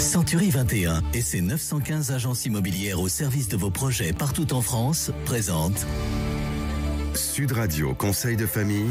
Century 21 et ses 915 agences immobilières au service de vos projets partout en France présentent Sud Radio Conseil de famille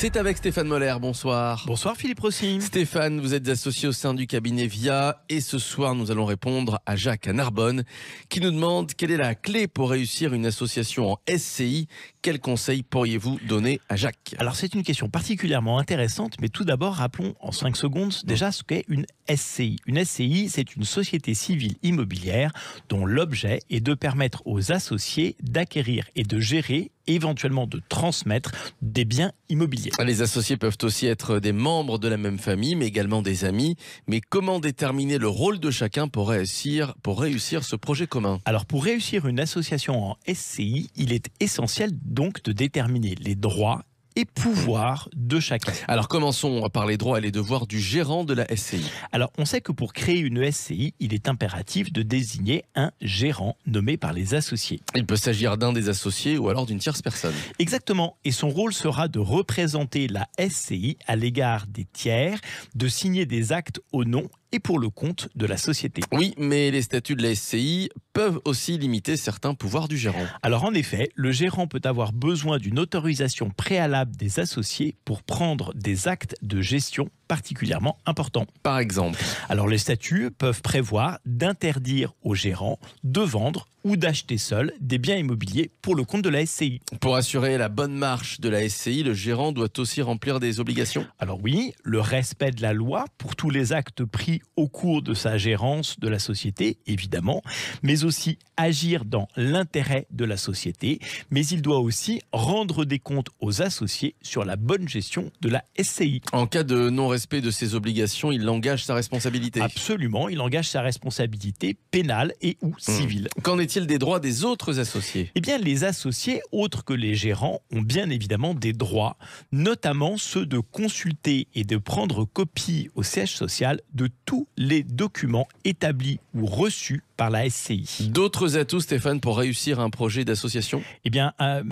c'est avec Stéphane Moller, bonsoir. Bonsoir Philippe Rossi. Stéphane, vous êtes associé au sein du cabinet VIA et ce soir nous allons répondre à Jacques à Narbonne qui nous demande quelle est la clé pour réussir une association en SCI. Quels conseils pourriez-vous donner à Jacques Alors c'est une question particulièrement intéressante mais tout d'abord rappelons en 5 secondes déjà ce qu'est une SCI. Une SCI c'est une société civile immobilière dont l'objet est de permettre aux associés d'acquérir et de gérer éventuellement de transmettre des biens immobiliers. Les associés peuvent aussi être des membres de la même famille, mais également des amis. Mais comment déterminer le rôle de chacun pour réussir, pour réussir ce projet commun Alors pour réussir une association en SCI, il est essentiel donc de déterminer les droits et pouvoir de chacun. Alors commençons par les droits et les devoirs du gérant de la SCI. Alors on sait que pour créer une SCI, il est impératif de désigner un gérant nommé par les associés. Il peut s'agir d'un des associés ou alors d'une tierce personne. Exactement, et son rôle sera de représenter la SCI à l'égard des tiers, de signer des actes au nom et pour le compte de la société. Oui, mais les statuts de la SCI peuvent aussi limiter certains pouvoirs du gérant. Alors en effet, le gérant peut avoir besoin d'une autorisation préalable des associés pour prendre des actes de gestion particulièrement importants. Par exemple Alors les statuts peuvent prévoir d'interdire au gérant de vendre ou d'acheter seul des biens immobiliers pour le compte de la SCI. Pour assurer la bonne marche de la SCI, le gérant doit aussi remplir des obligations Alors oui, le respect de la loi pour tous les actes pris au cours de sa gérance de la société, évidemment, mais aussi agir dans l'intérêt de la société, mais il doit aussi rendre des comptes aux associés sur la bonne gestion de la SCI. En cas de non-respect de ses obligations, il engage sa responsabilité. Absolument, il engage sa responsabilité pénale et ou hmm. civile. Qu'en est-il des droits des autres associés Eh bien, les associés, autres que les gérants, ont bien évidemment des droits, notamment ceux de consulter et de prendre copie au siège social de tous les documents établis ou reçus par la SCI. D'autres atouts, Stéphane, pour réussir un projet d'association Eh bien, euh,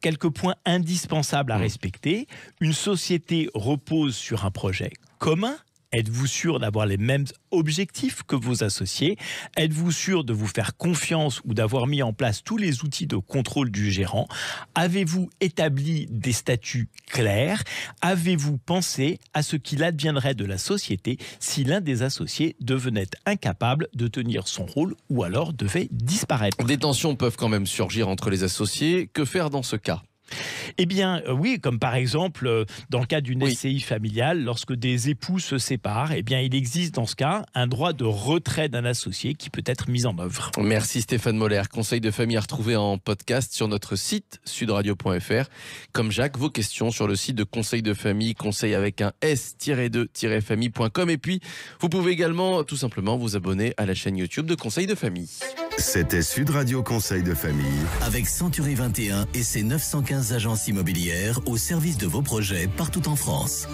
quelques points indispensables à mmh. respecter. Une société repose sur un projet commun Êtes-vous sûr d'avoir les mêmes objectifs que vos associés Êtes-vous sûr de vous faire confiance ou d'avoir mis en place tous les outils de contrôle du gérant Avez-vous établi des statuts clairs Avez-vous pensé à ce qu'il adviendrait de la société si l'un des associés devenait incapable de tenir son rôle ou alors devait disparaître Des tensions peuvent quand même surgir entre les associés. Que faire dans ce cas eh bien, euh, oui, comme par exemple euh, dans le cas d'une SCI familiale, lorsque des époux se séparent, eh bien, il existe dans ce cas un droit de retrait d'un associé qui peut être mis en œuvre. Merci Stéphane Moller. Conseil de famille à retrouver en podcast sur notre site sudradio.fr. Comme Jacques, vos questions sur le site de Conseil de famille, conseil avec un s-2-famille.com. Et puis, vous pouvez également tout simplement vous abonner à la chaîne YouTube de Conseil de famille. C'était Sud Radio Conseil de Famille. Avec Century 21 et ses 915 agences immobilières au service de vos projets partout en France.